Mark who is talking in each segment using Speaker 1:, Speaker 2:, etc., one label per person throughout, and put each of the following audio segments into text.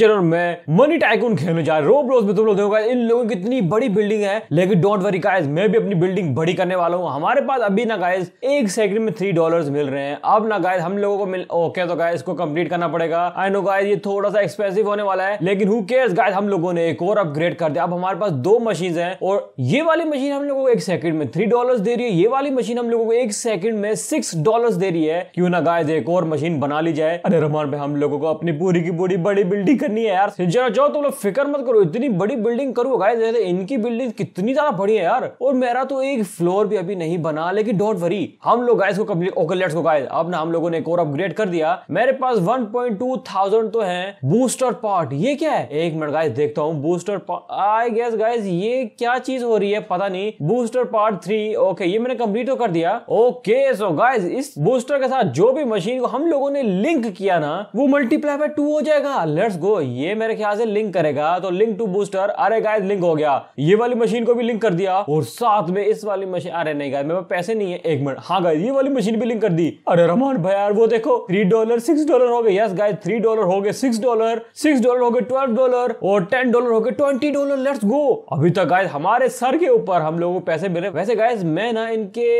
Speaker 1: चलो मैं money tycoon खेलने जा रहा रोज में तुम लोग देखोगा इन लोगों की इतनी बड़ी बिल्डिंग है लेकिन डोंट वरी गाइस मैं भी अपनी बिल्डिंग बड़ी करने वाला हूँ हमारे पास अभी ना गाइस एक सेकंड में थ्री डॉलर्स मिल रहे हैं अब ना गाइस हम लोगों को मिल ओके तो गाइस को कंप्लीट करना पड़ेगा आई नो गाय ये थोड़ा सा एक्सपेंसिव होने वाला है लेकिन हु केयर्स गाइस हम लोगों ने एक और अपग्रेड कर दिया अब हमारे पास दो मशीन है और ये वाली मशीन हम लोगों को एक सेकंड में थ्री डॉलर दे रही है ये वाली मशीन हम लोगों को एक सेकंड में सिक्स डॉलर दे रही है क्यों ना गाइस एक और मशीन बना ली जाए अरे रोमान पे हम लोगों को अपनी पूरी की पूरी बड़ी बिल्डिंग करनी है यार जरा जाओ तुम लोग फिक्र मत करो इतनी बड़ी बिल्डिंग करो गाय इनकी बिल्डिंग कितनी ज्यादा बड़ी है यार और मेरा तो एक फ्लोर भी अभी नहीं बना लेकिन डोंट वरी हम लोग गाइस को कंप्लीट ओके गाइस अब ना हम लोगों ने एक और अपग्रेड कर दिया मेरे पास 1.2 तो है बूस्टर पार्ट ये क्या है एक मिनट गाइस देखता हूँ बूस्टर आई गेस गाइस ये क्या चीज हो रही है पता नहीं बूस्टर पार्ट थ्री ओके ये मैंने कम्प्लीट तो कर दिया ओके सो गाइज इस बूस्टर के साथ जो भी मशीन को हम लोगों ने लिंक किया ना वो मल्टीप्लाई बाय टू हो जाएगा लेट्स गो ये मेरे ख्याल से लिंक करेगा तो लिंक टू बूस्टर अरे गाइस लिंक हो गया ये वाली मशीन को भी लिंक कर दिया और साथ में इस वाली मशीन अरे नहीं गाय मेरे पैसे नहीं है एक मिनट हाँ गाय ये वाली मशीन भी लिंक कर दी अरे रमान भाई यार वो देखो थ्री डॉलर सिक्स डॉलर हो गए यस गाय थ्री डॉलर हो गए सिक्स डॉलर सिक्स डॉलर हो गए ट्वेल्व डॉलर और टेन डॉलर हो गए ट्वेंटी डॉलर लेट्स गो अभी तक गाय हमारे सर के ऊपर हम लोगों को पैसे मिले वैसे गाय मैं ना इनके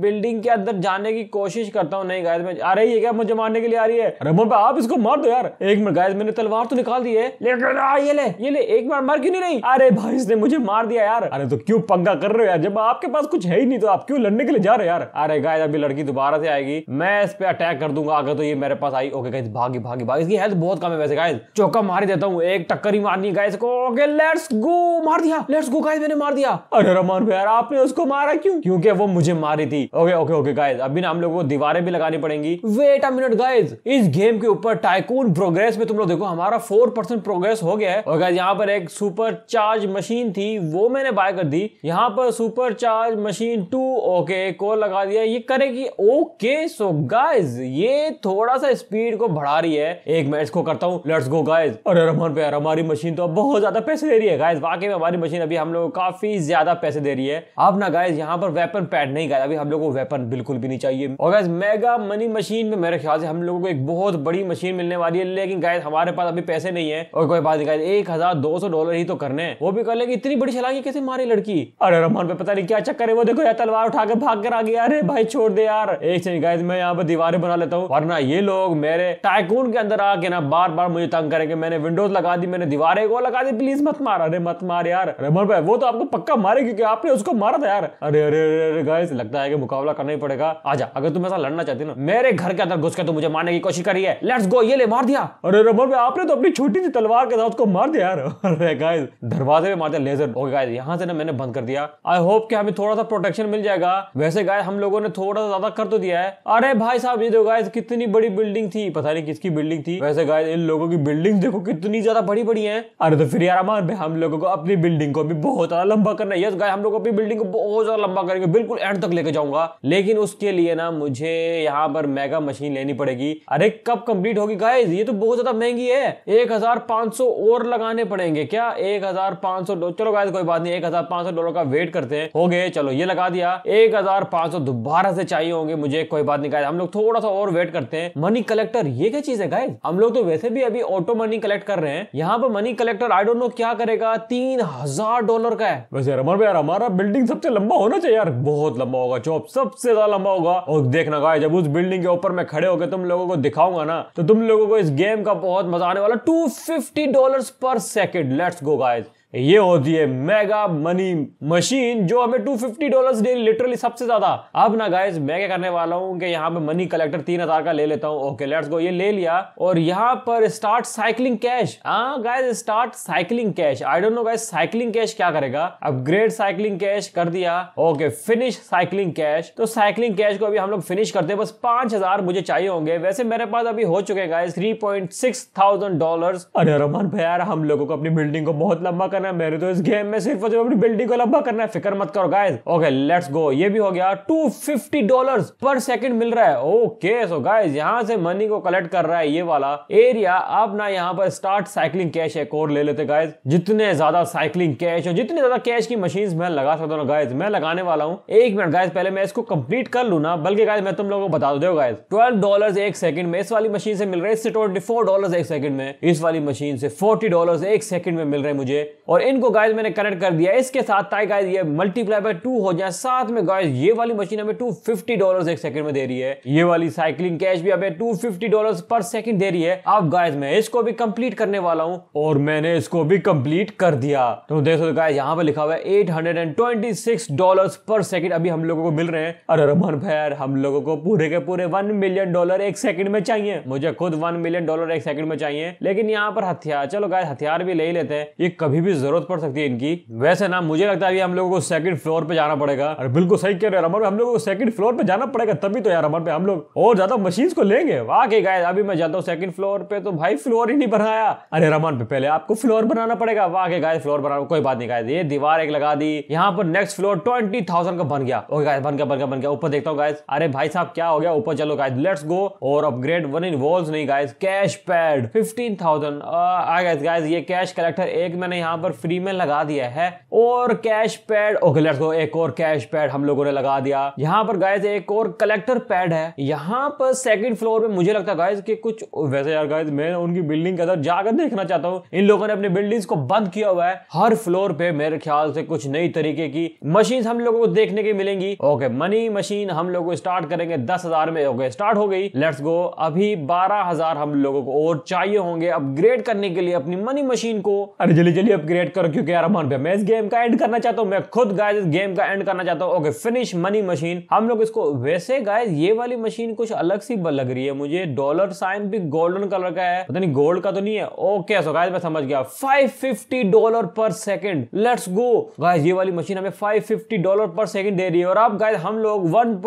Speaker 1: बिल्डिंग के अंदर जाने की कोशिश करता हूँ नहीं गाय आ रही है क्या मुझे मारने के लिए आ रही है रमन भाई आप इसको मार दो यार एक मिनट गाय मैंने तलवार तो तो निकाल दिए लेकिन ये ले ये ले एक बार मर क्यों नहीं रही अरे भाई इसने मुझे मार दिया यार अरे तो क्यों पंगा कर रहे हो यार जब आपके पास कुछ है ही नहीं तो आप क्यों लड़ने के लिए जा रहे यार अरे गाय अभी लड़की दोबारा से आएगी मैं इस पे अटैक कर दूंगा अगर तो ये मेरे पास आई ओके गाइस भागी भागी भागी इसकी हेल्थ बहुत कम है वैसे गाइस चौका मार देता हूँ एक टक्कर ही मारनी गाइस को ओके लेट्स गो मार दिया लेट्स गो गाइस मैंने मार दिया अरे रमान यार आपने उसको मारा क्यों क्योंकि वो मुझे मारी थी ओके ओके ओके गाइस अभी ना हम लोग को दीवारें भी लगानी पड़ेंगी वेट अ मिनट गाइस इस गेम के ऊपर टाइकून प्रोग्रेस में तुम लोग देखो हमारा फोर परसेंट प्रोग्रेस हो गया है और अगर यहाँ पर एक सुपर चार्ज मशीन थी वो मैंने बाय कर दी यहाँ पर super charge machine two okay को लगा दिया ये करेगी ओके सो गाइज ये थोड़ा सा स्पीड को बढ़ा रही है एक मैं इसको करता हूँ लेट्स गो गाइज अरे रमन पे हमारी मशीन तो अब बहुत ज्यादा पैसे दे रही है गाइज वाकई में हमारी मशीन अभी हम लोग काफी ज्यादा पैसे दे रही है अब ना गाइज यहाँ पर वेपन पैड नहीं गाय अभी हम लोग को वेपन बिल्कुल भी नहीं चाहिए और गाइज मेगा मनी मशीन में मेरे ख्याल से हम लोगों को एक बहुत बड़ी मशीन मिलने वाली है लेकिन गाइज हमारे पास अभी पैसे नहीं है और कोई बात निकाल एक हजार दो सौ डॉलर ही तो करने हैं वो भी कर लेगी इतनी बड़ी छलांगी कैसे मारे लड़की अरे रमान पे पता नहीं क्या चक्कर है वो देखो यार तलवार उठा के भाग कर आ गया अरे भाई छोड़ दे यार एक सेकंड गाय मैं यहाँ पर दीवारें बना लेता हूँ वरना ये लोग मेरे टाइकून के अंदर आके ना बार बार मुझे तंग करेंगे मैंने विंडोज लगा दी मैंने दीवारे को लगा दी प्लीज मत मार अरे मत मार यार रमन भाई वो तो आपको पक्का मारे क्योंकि आपने उसको मारा था यार अरे अरे अरे अरे गाइस लगता है कि मुकाबला करना ही पड़ेगा आजा अगर तुम ऐसा लड़ना चाहते ना मेरे घर के अंदर घुस के तुम मुझे मारने की कोशिश करी है लेट्स गो ये ले मार दिया अरे रमन भाई आपने तो अपनी छोटी सी तलवार के साथ उसको मार दिया यार गाइस दरवाजे मार दिया लेजर ओके गाइस यहाँ से ना मैंने बंद कर दिया आई होप कि हमें थोड़ा सा प्रोटेक्शन मिल जाएगा वैसे गाय हम लोगों ने थोड़ा सा ज्यादा कर तो दिया है अरे भाई साहब ये देखो गाइस कितनी बड़ी बिल्डिंग थी पता नहीं किसकी बिल्डिंग थी वैसे गाइस इन लोगों की बिल्डिंग देखो कितनी ज्यादा बड़ी बड़ी है अरे तो फिर यार हमारे हम लोगों को अपनी बिल्डिंग को भी बहुत ज्यादा लंबा करना है यस गाय हम लोग अपनी बिल्डिंग को बहुत ज्यादा लंबा करेंगे बिल्कुल एंड तक लेके जाऊंगा लेकिन उसके लिए ना मुझे यहाँ पर मेगा मशीन लेनी पड़ेगी अरे कब कंप्लीट होगी गाइस ये तो बहुत ज्यादा महंगी है एक हज़ार पाँच सौ और लगाने पड़ेंगे क्या एक हज़ार पाँच सौ चलो गाइस कोई बात नहीं एक हज़ार पाँच सौ डॉलर का वेट करते हैं हो गए चलो ये लगा दिया एक हज़ार पांच सौ दोबारा से चाहिए होंगे मुझे कोई बात नहीं गाइस हम लोग थोड़ा सा और वेट करते हैं मनी कलेक्टर ये क्या चीज़ है गाइस हम लोग तो वैसे भी अभी ऑटो मनी कलेक्ट कर रहे हैं यहाँ पर money collector I don't know क्या करेगा तीन हजार डॉलर का है वैसे अमर यार हमारा बिल्डिंग सबसे लंबा होना चाहिए यार बहुत लंबा होगा चौप सबसे ज्यादा लंबा होगा और देखना गाइस जब उस बिल्डिंग के ऊपर मैं खड़े होकर तुम लोगों को दिखाऊंगा ना तो तुम लोगों को इस गेम का बहुत मजा आने वाला $250 per second. Let's go guys. ये होती है मेगा मनी मशीन जो हमें 250 डॉलर डेली लिटरली सबसे ज्यादा अब ना गाइस मैं क्या करने वाला हूँ कि यहाँ पे मनी कलेक्टर तीन हजार का ले लेता हूँ ओके लेट्स गो ये ले लिया और यहाँ पर स्टार्ट साइकिलिंग कैश हाँ guys start cycling cash I don't know guys cycling cash क्या करेगा अपग्रेड साइकिलिंग कैश कर दिया ओके फिनिश साइकिलिंग कैश तो साइकिलिंग कैश को अभी हम लोग फिनिश करते हैं बस पांच हजार मुझे चाहिए होंगे वैसे मेरे पास अभी हो चुके guys three point six thousand dollar अरे रमन भैया हम लोगों को अपनी बिल्डिंग को बहुत लंबा करना है मेरे तो इस गेम में सिर्फ जो अपनी बिल्डिंग को लंबा करना है फिक्र मत करो गाइज ओके लेट्स गो ये भी हो गया टू फिफ्टी डॉलर पर सेकेंड मिल रहा है ओके सो गाइज यहाँ से मनी को कलेक्ट कर रहा है ये वाला एरिया अब ना यहाँ पर स्टार्ट साइकिलिंग कैश एक और ले लेते गाइज जितने ज्यादा साइकिलिंग कैश और जितने ज्यादा कैश की मशीन मैं लगा सकता हूँ गाइज मैं लगाने वाला हूँ एक मिनट गाइज पहले मैं इसको कंप्लीट कर लू ना बल्कि गाइज मैं तुम लोगों को बता दो गाइज ट्वेल्व डॉलर एक सेकंड में इस वाली मशीन से मिल रहा है इससे ट्वेंटी फोर डॉलर एक सेकंड में इस वाली मशीन से फोर्टी डॉलर एक सेकंड में मिल रहे मुझे और इनको गाइस मैंने कनेक्ट कर दिया इसके साथ ताकि गाइस ये मल्टीप्लाई बाय टू हो जाए साथ में गाइस ये वाली मशीन हमें टू फिफ्टी डॉलर एक सेकंड में दे रही है ये वाली साइकिलिंग कैश भी हमें टू फिफ्टी डॉलर पर सेकंड दे रही है अब गाइस मैं इसको भी कंप्लीट करने वाला हूँ और मैंने इसको भी कंप्लीट कर दिया तो देखो गाय यहाँ पर लिखा हुआ है eight hundred and twenty six dollar पर सेकंड अभी हम लोगों को मिल रहे हैं अरे रमन भैर हम लोगों को पूरे के पूरे वन मिलियन डॉलर एक सेकंड में चाहिए मुझे खुद वन मिलियन डॉलर एक सेकंड में चाहिए लेकिन यहाँ पर हथियार चलो गाय हथियार भी ले लेते हैं ये कभी भी भी जरूरत पड़ सकती है इनकी वैसे ना मुझे लगता है कि हम लोगों को सेकंड फ्लोर पे जाना पड़ेगा अरे बिल्कुल सही कह रहे हैं हम लोगों को सेकंड फ्लोर पे जाना पड़ेगा तभी तो यार अमर पे हम लोग और ज्यादा मशीन को लेंगे वाकई गाय अभी मैं जाता हूँ सेकंड फ्लोर पे तो भाई फ्लोर ही नहीं बनाया अरे रमन पे पहले आपको फ्लोर बनाना पड़ेगा वाकई गाय फ्लोर बनाना कोई बात नहीं गाय ये दीवार एक लगा दी यहाँ पर नेक्स्ट फ्लोर ट्वेंटी थाउजेंड का बन गया ओके गाय बन गया बन गया बन गया ऊपर देखता हूँ गाय अरे भाई साहब क्या हो गया ऊपर चलो गाय लेट्स गो और अपग्रेड वन इन वॉल्स नहीं guy cash pad fifteen thousand आ गए गाइस ये कैश कलेक्टर एक मैंने यहाँ पर पर फ्री में लगा दिया है और cash pad okay let's go एक और कैश पैड हम लोगों ने लगा दिया यहाँ पर गाइज एक और कलेक्टर पैड है यहाँ पर सेकंड फ्लोर पे मुझे लगता है गाइज कि कुछ वैसे यार गाइज मैं उनकी बिल्डिंग के अंदर जाकर देखना चाहता हूँ इन लोगों ने अपनी बिल्डिंग को बंद किया हुआ है हर फ्लोर पे मेरे ख्याल से कुछ नई तरीके की मशीन हम लोगों को देखने की मिलेंगी ओके मनी मशीन हम लोग स्टार्ट करेंगे दस हजार में ओके स्टार्ट हो गई लेट्स गो अभी बारह हजार हम लोगों को और चाहिए होंगे अपग्रेड करने के लिए अपनी मनी मशीन को अरे जल्दी जल्दी अपग्रेड क्रिएट करो क्योंकि यार अमन पे मैं इस गेम का एंड करना चाहता हूँ मैं खुद गाइज इस गेम का एंड करना चाहता हूँ ओके फिनिश मनी मशीन हम लोग इसको वैसे गाइज ये वाली मशीन कुछ अलग सी लग रही है मुझे डॉलर साइन भी गोल्डन कलर का है पता नहीं गोल्ड का तो नहीं है ओके सो गाइज मैं समझ गया फाइव डॉलर पर सेकेंड लेट्स गो गाइज ये वाली मशीन हमें फाइव डॉलर पर सेकेंड दे रही है और अब गाइज हम लोग वन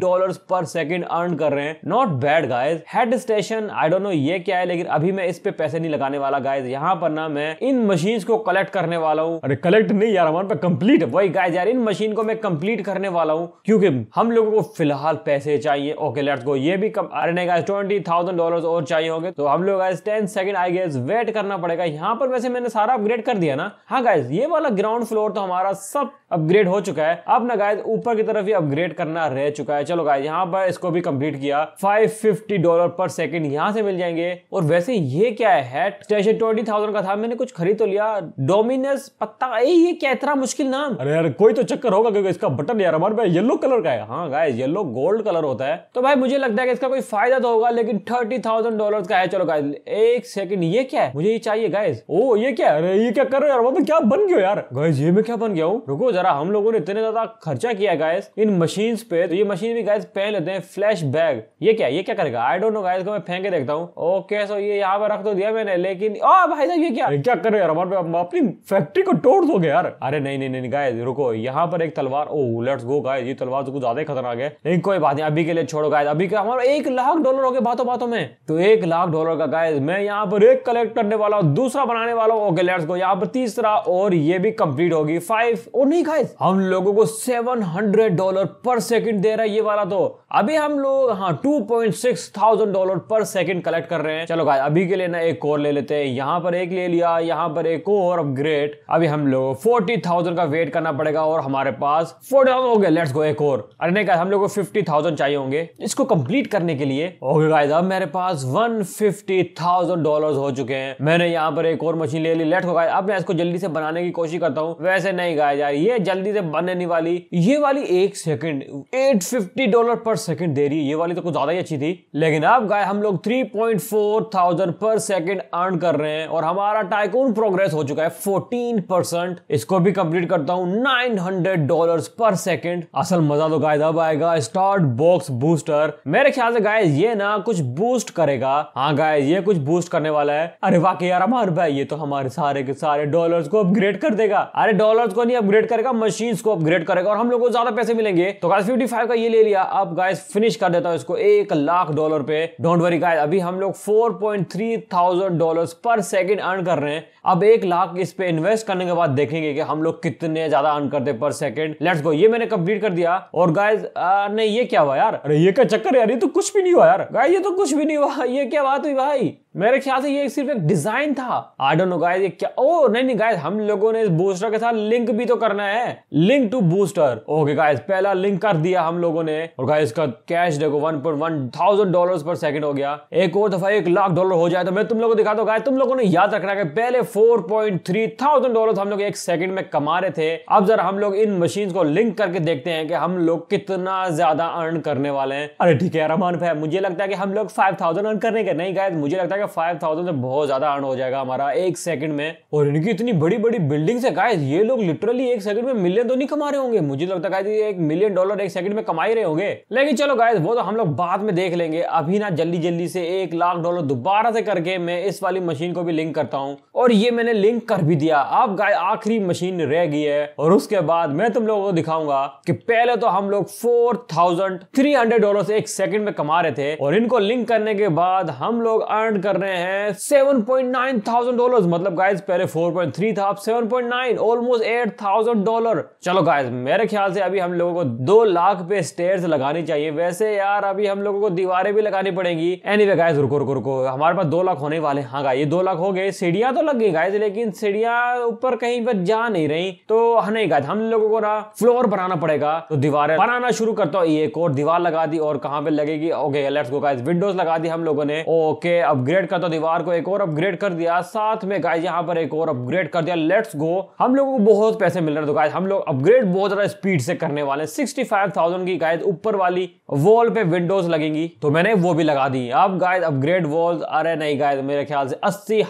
Speaker 1: डॉलर पर सेकेंड अर्न कर रहे हैं not bad guys head station I don't know ये क्या है लेकिन अभी मैं इस पे पैसे नहीं लगाने वाला गाइज यहाँ पर ना मैं इन मशीन को कलेक्ट करने वाला हूँ अरे कलेक्ट नहीं यार हमारे पास कंप्लीट वही गाय यार इन मशीन को मैं कंप्लीट करने वाला हूँ क्योंकि हम लोगों को फिलहाल पैसे चाहिए ओके लेट्स गो ये भी कम अरे नहीं ट्वेंटी थाउजेंड डॉलर और चाहिए होंगे तो हम लोग guys ten second I guess wait करना पड़ेगा यहाँ पर वैसे मैंने सारा अपग्रेड कर दिया ना हाँ गाइस ये वाला ग्राउंड फ्लोर तो हमारा सब अपग्रेड हो चुका है अब ना गाइस ऊपर की तरफ ही अपग्रेड करना रह चुका है चलो गाइस यहाँ पर इसको भी कम्प्लीट किया फाइव फिफ्टी डॉलर पर सेकेंड यहाँ से मिल जाएंगे और वैसे ये क्या है ट्वेंटी थाउजेंड का था मैंने कुछ खरीद तो लिया डोमिनस पत्ता ये क्या इतना मुश्किल नाम अरे यार कोई तो चक्कर होगा क्योंकि इसका बटन यार हमारे पास येलो कलर का है हाँ गाय येलो गोल्ड कलर होता है तो भाई मुझे लगता है कि इसका कोई फायदा तो होगा लेकिन थर्टी थाउजेंड डॉलर का है चलो गाय एक सेकंड ये क्या है मुझे ये चाहिए गायस ओ ये क्या अरे ये क्या कर रहे यार मैं क्या बन गया यार गायस ये मैं क्या बन गया हूँ रुको जरा हम लोगों ने इतने ज्यादा खर्चा किया गायस इन मशीन पे तो ये मशीन भी गायस पहन लेते हैं फ्लैश बैग ये क्या ये क्या करेगा आई डोंट नो गायस को मैं फेंक के देखता हूँ ओके सो ये यहाँ पर रख तो दिया मैंने लेकिन ओ भाई साहब ये क्या क्या कर रहे यार हमारे अपनी फैक्ट्री को तोड़ दोगे यार अरे नहीं नहीं नहीं गाय रुको यहाँ पर एक तलवार ओह लेट्स गो गाय ये तलवार तो कुछ ज्यादा ही खतरनाक है नहीं कोई बात नहीं अभी के लिए छोड़ो गाय अभी के हमारा एक लाख डॉलर हो गए बातों बातों में तो एक लाख डॉलर का गाय मैं यहाँ पर एक कलेक्ट करने वाला हूँ दूसरा बनाने वाला हूँ ओके लेट्स गो यहाँ पर तीसरा और ये भी कम्प्लीट होगी फाइव और नहीं गाय हम लोगों को सेवन हंड्रेड डॉलर पर सेकंड दे रहा है ये वाला तो अभी हम लोग हाँ two point six thousand dollar पर सेकंड कलेक्ट कर रहे हैं चलो गाय अभी के लिए ना एक और ले लेते हैं यहाँ पर एक ले लिया यहाँ पर एक और पावर ऑफ ग्रेट अभी हम लोग फोर्टी थाउजेंड का वेट करना पड़ेगा और हमारे पास फोर्टी थाउजेंड हो गया लेट्स गो एक और अरे नहीं कहा हम लोग को फिफ्टी थाउजेंड चाहिए होंगे इसको कंप्लीट करने के लिए ओके oh गाइस अब मेरे पास वन फिफ्टी थाउजेंड डॉलर हो चुके हैं मैंने यहाँ पर एक और मशीन ले ली लेट्स गो गाइस अब मैं इसको जल्दी से बनाने की कोशिश करता हूँ वैसे नहीं गाइस यार ये जल्दी से बनने नहीं वाली ये वाली एक सेकंड एट फिफ्टी डॉलर पर सेकंड दे रही है ये वाली तो कुछ ज्यादा ही अच्छी थी लेकिन अब गाय हम लोग थ्री पॉइंट फोर थाउजेंड पर सेकंड अर्न कर रहे हैं और हमारा टाइकून प्रोग्रेस हो चुका चुका है फोर्टीन परसेंट इसको भी कंप्लीट करता हूँ हंड्रेड डॉलर पर सेकेंड असल मजा तो गाय अब आएगा स्टार्ट बॉक्स बूस्टर मेरे ख्याल से गाय ये ना कुछ बूस्ट करेगा हाँ गाय ये कुछ बूस्ट करने वाला है अरे वाकई यार हमारे भाई ये तो हमारे सारे के सारे डॉलर को अपग्रेड कर देगा अरे डॉलर को नहीं अपग्रेड करेगा मशीन को अपग्रेड करेगा और हम लोग को ज्यादा पैसे मिलेंगे तो गाय फिफ्टी फाइव का ये ले लिया अब गाय फिनिश कर देता हूँ इसको एक लाख डॉलर पे डोंट वरी गाय अभी हम लोग four point three thousand dollar पर सेकेंड अर्न कर रहे हैं अब एक लाख लाख इस पे इन्वेस्ट करने के बाद देखेंगे कि हम लोग कितने ज्यादा अर्न करते पर सेकंड लेट्स गो ये मैंने कंप्लीट कर दिया और गाइज नहीं ये क्या हुआ यार अरे ये क्या चक्कर यार ये तो कुछ भी नहीं हुआ यार गाय ये तो कुछ भी नहीं हुआ ये क्या बात हुई भाई मेरे ख्याल से ये सिर्फ एक डिजाइन था आई डोंट नो गाइस ये क्या ओ नहीं नहीं गाइस हम लोगों ने इस बूस्टर के साथ लिंक भी तो करना है link to booster okay guys पहला लिंक कर दिया हम लोगों ने और गाइस का कैश देखो 1.1 थाउजेंड डॉलर पर सेकंड हो गया एक और दफा एक लाख डॉलर हो जाए तो मैं तुम लोगों को दिखा दो गाइस तुम लोगों ने याद रखना है पहले four point three thousand dollar हम लोग एक सेकंड में कमा रहे थे अब जरा हम लोग इन मशीन को लिंक करके देखते हैं कि हम लोग कितना ज्यादा अर्न करने वाले हैं अरे ठीक है रमान भाई मुझे लगता है कि हम लोग फाइव थाउजेंड अर्न करने के नहीं गाय मुझे लगता है जाएगा फाइव थाउजेंड से बहुत ज्यादा अर्न हो जाएगा हमारा एक सेकंड में और इनकी इतनी बड़ी बड़ी बिल्डिंग से गाय ये लोग लिटरली एक सेकंड में मिलियन तो नहीं कमा रहे होंगे मुझे तो लगता है एक मिलियन डॉलर एक सेकंड में कमा ही रहे होंगे लेकिन चलो गाय वो तो हम लोग बाद में देख लेंगे अभी ना जल्दी जल्दी से एक लाख डॉलर दोबारा से करके मैं इस वाली मशीन को भी लिंक करता हूँ और ये मैंने लिंक कर भी दिया अब गाय आखिरी मशीन रह गई है और उसके बाद मैं तुम लोगों को दिखाऊंगा कि पहले तो हम लोग four thousand three hundred dollar एक सेकंड में कमा रहे थे और इनको लिंक करने के बाद हम लोग अर्न कर कर रहे हैं seven point nine thousand dollar मतलब गाइज पहले फोर पॉइंट थ्री था अब seven point nine almost eight thousand dollar चलो गाइज मेरे ख्याल से अभी हम लोगों को दो लाख पे स्टेयर लगानी चाहिए वैसे यार अभी हम लोगों को दीवारें भी लगानी पड़ेंगी एनी anyway, गाइज रुको रुको रुको हमारे पास दो लाख होने वाले हाँ गाइज ये दो लाख हो गए सीढ़ियां तो लग गई गाइज लेकिन सीढ़िया ऊपर कहीं पर जा नहीं रही तो हाँ, नहीं गाइज हम लोगों को ना फ्लोर बनाना पड़ेगा तो दीवारें बनाना शुरू करता हूँ एक और दीवार लगा दी और कहाँ पे लगेगी okay let's go guys windows लगा दी हम लोगों ने ओके अपग्रेड अपग्रेड कर दो दीवार को एक और अपग्रेड कर दिया साथ में गाइज यहाँ पर एक और अपग्रेड कर दिया लेट्स गो हम लोगों को बहुत पैसे मिल रहे तो गाइज हम लोग अपग्रेड बहुत ज्यादा स्पीड से करने वाले सिक्सटी फाइव थाउजेंड की गाइज ऊपर वाली वॉल पे विंडोज लगेंगी तो मैंने वो भी लगा दी अब गाइज अपग्रेड वॉल अरे नहीं गाइज मेरे ख्याल से अस्सी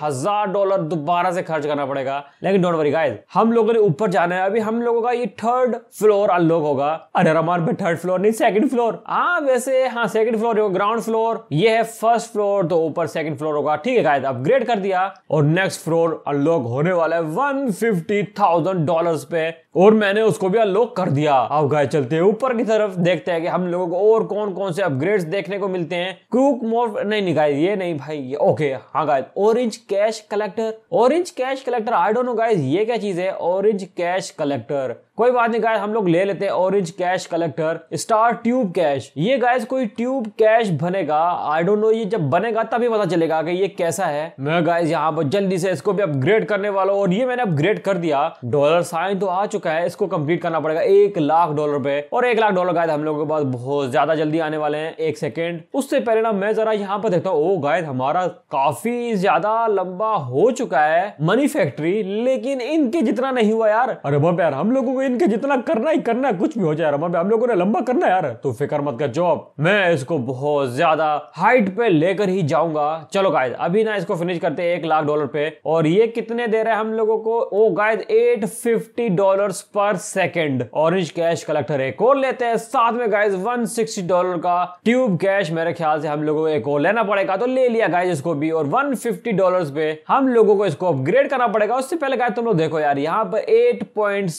Speaker 1: डॉलर दोबारा से खर्च करना पड़ेगा लेकिन डोंट वरी गाइज हम लोगों ने ऊपर जाना है अभी हम लोगों का ये थर्ड फ्लोर अनलॉक होगा अरे रमान पे थर्ड फ्लोर नहीं सेकंड फ्लोर हाँ वैसे हाँ सेकंड फ्लोर ग्राउंड फ्लोर ये है फर्स्ट फ्लोर तो ऊपर सेकंड सेकंड फ्लोर होगा ठीक है गाइस अपग्रेड कर दिया और नेक्स्ट फ्लोर अनलॉक होने वाला है वन फिफ्टी थाउजेंड डॉलर पे और मैंने उसको भी अनलॉक कर दिया अब गाय चलते हैं ऊपर की तरफ देखते हैं कि हम लोगों को और कौन कौन से अपग्रेड्स देखने को मिलते हैं क्रूक मोड नहीं निकाय ये नहीं भाई ये ओके हाँ guy orange cash collector orange cash collector I don't know guys ये क्या चीज है ऑरेंज कैश कलेक्टर कोई बात नहीं गाय हम लोग ले लेते हैं orange cash collector star tube cash ये गाइस कोई ट्यूब कैश बनेगा आई डोंट नो ये जब बनेगा तभी पता चलेगा कि ये कैसा है मैं गाइस यहाँ पर जल्दी से इसको भी अपग्रेड करने वाला हूँ और ये मैंने अपग्रेड कर दिया डॉलर साइन तो आ चुका चुका है इसको कंप्लीट करना पड़ेगा एक लाख डॉलर पे और एक लाख डॉलर गायद हम लोगों के पास बहुत ज्यादा जल्दी आने वाले हैं एक सेकेंड उससे पहले ना मैं जरा यहाँ पर देखता हूँ ओ गायद हमारा काफी ज्यादा लंबा हो चुका है मनी फैक्ट्री लेकिन इनके जितना नहीं हुआ यार अरे बाप यार हम लोगों को इनके जितना करना ही करना है कुछ भी हो जाए पे हम लोगों ने लंबा करना यार तो फिक्र मत कर जॉब मैं इसको बहुत ज्यादा हाइट पे लेकर ही जाऊंगा चलो गायद अभी ना इसको फिनिश करते हैं एक लाख डॉलर पे और ये कितने दे रहे हैं हम लोगों को oh guys eight fifty dollar dollars पर सेकंड ऑरेंज कैश कलेक्टर एक और लेते हैं साथ में गाइज 160 डॉलर का ट्यूब कैश मेरे ख्याल से हम लोगों को एक और लेना पड़ेगा तो ले लिया गाइज इसको भी और 150 डॉलर्स पे हम लोगों को इसको अपग्रेड करना पड़ेगा उससे पहले गाय तुम लोग देखो यार यहाँ पर एट पॉइंट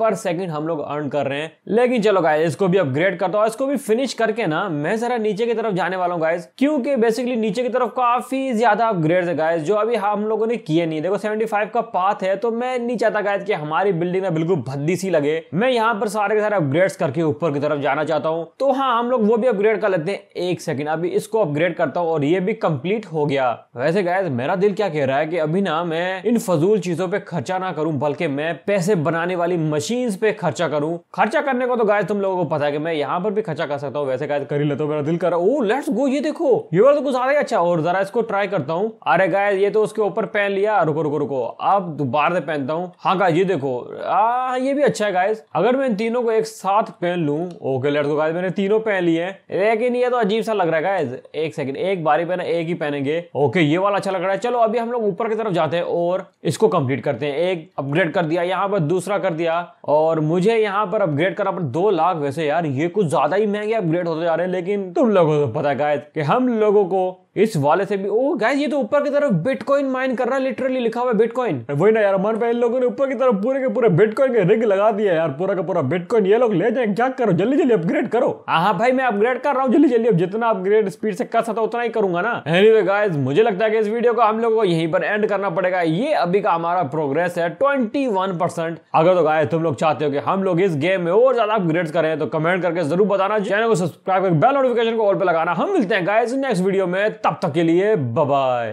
Speaker 1: पर सेकेंड हम लोग अर्न कर रहे हैं लेकिन चलो गाय इसको भी अपग्रेड करता हूँ इसको भी फिनिश करके ना मैं जरा नीचे की तरफ जाने वाला हूँ गाइज क्योंकि बेसिकली नीचे की तरफ काफी ज्यादा अपग्रेड है गाइज जो अभी हम लोगों ने किए नहीं देखो सेवेंटी का पाथ है तो मैं नहीं चाहता गाइज कि हमारी बिल्डिंग ना बिल्कुल भद्दी सी लगे मैं यहाँ पर सारे के सारे अपग्रेड करके ऊपर की तरफ जाना चाहता हूँ तो हाँ हम लोग वो भी अपग्रेड कर लेते हैं एक सेकंड अभी इसको अपग्रेड करता हूँ और ये भी कम्प्लीट हो गया वैसे गाय मेरा दिल क्या कह रहा है की अभी ना मैं इन फजूल चीजों पे खर्चा ना करूँ बल्कि मैं पैसे बनाने वाली मशीन पे खर्चा करूँ खर्चा करने को तो गाय तुम लोगों को पता है की मैं यहाँ पर भी खर्चा कर सकता हूँ वैसे गाय कर ही लेता हूँ मेरा दिल कर लेट्स गो ये देखो ये वाला तो कुछ ज्यादा ही अच्छा और जरा इसको ट्राई करता हूँ अरे गाय ये तो उसके ऊपर पहन लिया रुको रुको रुको अब दोबारा से पहनता हूँ हाँ गाय ये देखो आ ये भी अच्छा है गाइस अगर मैं इन तीनों को एक साथ पहन लूं ओके लेट्स गो गाइस मैंने तीनों पहन लिए हैं लेकिन ये तो अजीब सा लग रहा है गाइस एक सेकंड एक बारी पहना एक ही पहनेंगे ओके ये वाला अच्छा लग रहा है चलो अभी हम लोग ऊपर की तरफ जाते हैं और इसको कंप्लीट करते हैं एक अपग्रेड कर दिया यहाँ पर दूसरा कर दिया और मुझे यहाँ पर अपग्रेड करना पर दो लाख वैसे यार ये कुछ ज्यादा ही महंगे अपग्रेड होते जा रहे हैं लेकिन तुम लोगों को पता है गायद कि हम लोगों को इस वाले से भी ओ गाइस ये तो ऊपर की तरफ बिटकॉइन माइन कर रहा है लिटरली लिखा हुआ है बिटकॉइन वही ना यार मन पे इन लोगों ने ऊपर की तरफ पूरे के पूरे बिटकॉइन के रिग लगा दिया यार पूरा का पूरा बिटकॉइन ये लोग ले जाए क्या करो जल्दी जल्दी अपग्रेड करो हाँ, हाँ भाई मैं अपग्रेड कर रहा हूँ जल्दी जल्दी अब जितना अपग्रेड स्पीड से कर सकता उतना ही करूंगा ना anyway, मुझे लगता है कि इस वीडियो को हम लोगों को यहीं पर एंड करना पड़ेगा ये अभी का हमारा प्रोग्रेस है ट्वेंटी अगर तो गाय तुम लोग चाहते हो कि हम लोग इस गेम में और ज्यादा अपग्रेड करें तो कमेंट करके जरूर बताना चैनल को सब्सक्राइब कर बेल नोटिफिकेशन को ऑल पर लगाना हम मिलते हैं गाइज नेक्स्ट वीडियो में तब तक के लिए बाय